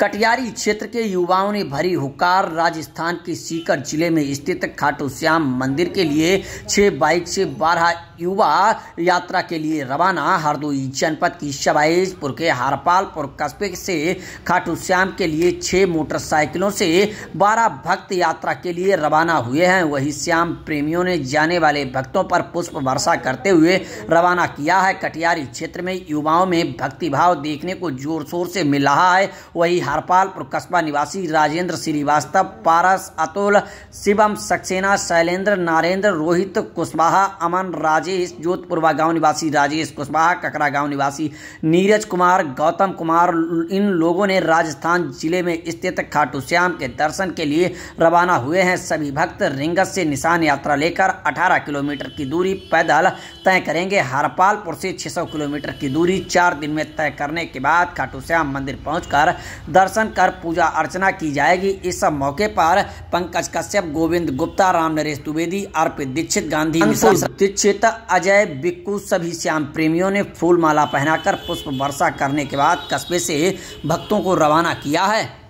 कटियारी क्षेत्र के युवाओं ने भरी हुकार राजस्थान के सीकर जिले में स्थित खाटू श्याम मंदिर के लिए छह बाइक से बारह युवा यात्रा के लिए रवाना हरदोई जनपद की शबाइजपुर के हरपालपुर कस्बे से खाटू श्याम के लिए छह मोटरसाइकिलों से बारह भक्त यात्रा के लिए रवाना हुए हैं वहीं श्याम प्रेमियों ने जाने वाले भक्तों पर पुष्प वर्षा करते हुए रवाना किया है कटियारी क्षेत्र में युवाओं में भक्तिभाव देखने को जोर शोर से मिल रहा है वही हरपालपुर कस्बा निवासी राजेंद्र श्रीवास्तव पारस अतुल शिवम सक्सेना शैलेंद्र नारेंद्र रोहित कुशवाहा अमन राजेश जोधपुरवा गांव निवासी राजेश कुशवाहा ककरा गांव निवासी नीरज कुमार गौतम कुमार इन लोगों ने राजस्थान जिले में स्थित खाटू श्याम के दर्शन के लिए रवाना हुए हैं सभी भक्त रिंगस से निशान यात्रा लेकर अठारह किलोमीटर की दूरी पैदल तय करेंगे हरपालपुर से छह किलोमीटर की दूरी चार दिन में तय करने के बाद खाटू श्याम मंदिर पहुंचकर दर्शन कर पूजा अर्चना की जाएगी इस मौके पर पंकज कश्यप गोविंद गुप्ता राम नरेश द्विवेदी अर्पित दीक्षित गांधी दीक्षित अजय बिक्कू सभी श्याम प्रेमियों ने फूल माला पहनाकर पुष्प वर्षा करने के बाद कस्बे से भक्तों को रवाना किया है